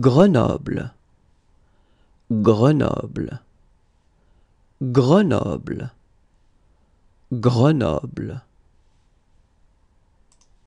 Grenoble, Grenoble, Grenoble, Grenoble.